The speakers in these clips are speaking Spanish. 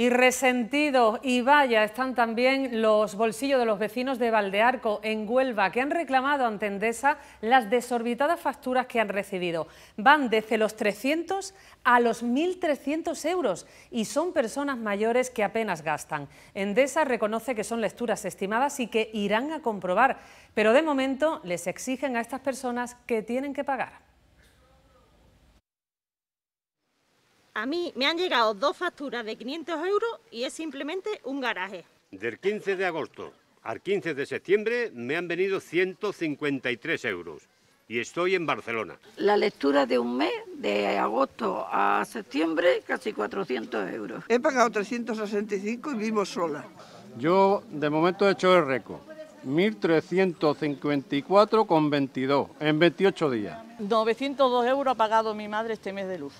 y resentidos. Y vaya, están también los bolsillos de los vecinos de Valdearco, en Huelva, que han reclamado ante Endesa las desorbitadas facturas que han recibido. Van desde los 300 a los 1.300 euros y son personas mayores que apenas gastan. Endesa reconoce que son lecturas estimadas y que irán a comprobar, pero de momento les exigen a estas personas que tienen que pagar. A mí me han llegado dos facturas de 500 euros y es simplemente un garaje. Del 15 de agosto al 15 de septiembre me han venido 153 euros y estoy en Barcelona. La lectura de un mes, de agosto a septiembre, casi 400 euros. He pagado 365 y vivo sola. Yo de momento he hecho el récord. 1.354,22 en 28 días. 902 euros ha pagado mi madre este mes de luz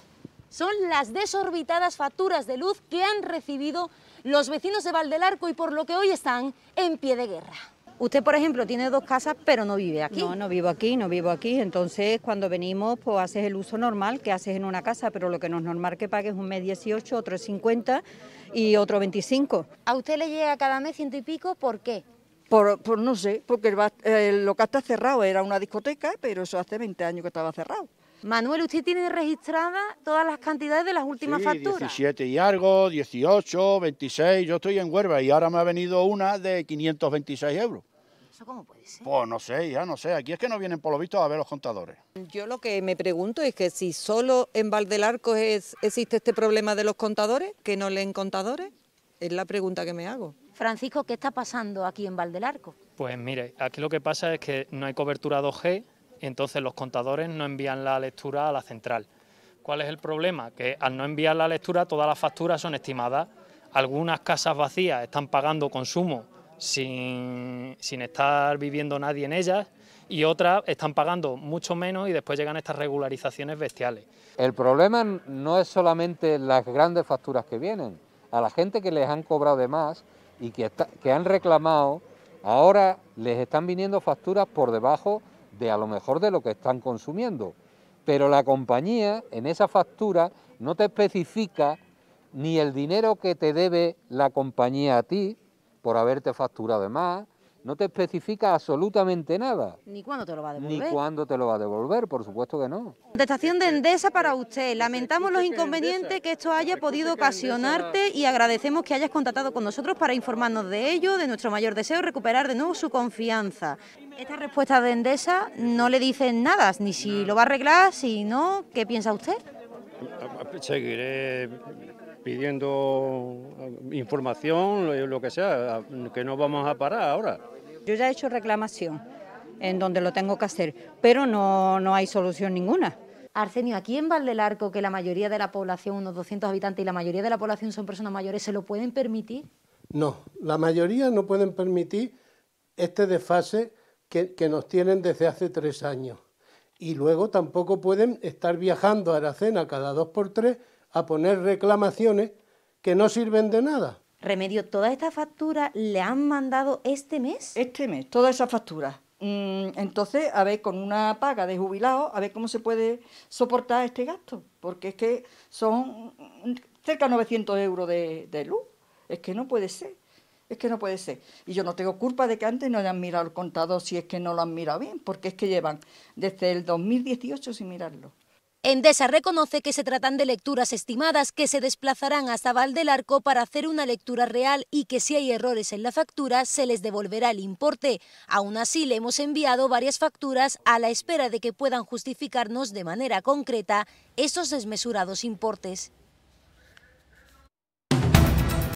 son las desorbitadas facturas de luz que han recibido los vecinos de Valdelarco y por lo que hoy están en pie de guerra. Usted, por ejemplo, tiene dos casas, pero no vive aquí. No, no vivo aquí, no vivo aquí. Entonces, cuando venimos, pues haces el uso normal que haces en una casa, pero lo que no es normal que pagues un mes 18, otro 50 y otro 25. ¿A usted le llega cada mes ciento y pico? ¿Por qué? Por, no sé, porque eh, lo que está cerrado era una discoteca, pero eso hace 20 años que estaba cerrado. Manuel, ¿usted tiene registradas todas las cantidades de las últimas sí, facturas? 17 y algo, 18, 26, yo estoy en Huerva y ahora me ha venido una de 526 euros. ¿Eso cómo puede ser? Pues no sé, ya no sé, aquí es que no vienen por lo visto a ver los contadores. Yo lo que me pregunto es que si solo en del Arco existe este problema de los contadores, que no leen contadores, es la pregunta que me hago. Francisco, ¿qué está pasando aquí en Arco? Pues mire, aquí lo que pasa es que no hay cobertura 2G, entonces los contadores no envían la lectura a la central. ¿Cuál es el problema? Que al no enviar la lectura todas las facturas son estimadas. Algunas casas vacías están pagando consumo sin, estar viviendo nadie en ellas y otras están pagando mucho menos y después llegan estas regularizaciones bestiales. El problema no es solamente las grandes facturas que vienen, a la gente que les han cobrado de más y que, que han reclamado, ahora les están viniendo facturas por debajo de a lo mejor de lo que están consumiendo. Pero la compañía en esa factura no te especifica ni el dinero que te debe la compañía a ti por haberte facturado más, no te especifica absolutamente nada. Ni cuándo te lo va a devolver. Ni cuándo te lo va a devolver, por supuesto que no. Contestación de Endesa para usted. Lamentamos los inconvenientes que esto haya podido ocasionarte y agradecemos que hayas contactado con nosotros para informarnos de ello. De nuestro mayor deseo recuperar de nuevo su confianza. Esta respuesta de Endesa no le dice nada, ni si lo va a arreglar, si no, ¿qué piensa usted? Seguiré pidiendo eh, información, lo que sea, que no vamos a parar ahora. Yo ya he hecho reclamación en donde lo tengo que hacer, pero no, hay solución ninguna. Arsenio, aquí en arco que la mayoría de la población, unos 200 habitantes, y la mayoría de la población son personas mayores, ¿se lo pueden permitir? No, la mayoría no pueden permitir este desfase que, que nos tienen desde hace tres años. Y luego tampoco pueden estar viajando a Aracena cada dos por tres a poner reclamaciones que no sirven de nada. Remedio, ¿todas estas facturas le han mandado este mes? Este mes, todas esas facturas. Mm, entonces, a ver, con una paga de jubilado, a ver cómo se puede soportar este gasto, porque es que son cerca de 900 euros de, luz. Es que no puede ser, es que no puede ser. Y yo no tengo culpa de que antes no hayan mirado el contador si es que no lo han mirado bien, porque es que llevan desde el 2018 sin mirarlo. Endesa reconoce que se tratan de lecturas estimadas que se desplazarán hasta Val del Arco para hacer una lectura real y que si hay errores en la factura se les devolverá el importe. Aún así le hemos enviado varias facturas a la espera de que puedan justificarnos de manera concreta esos desmesurados importes.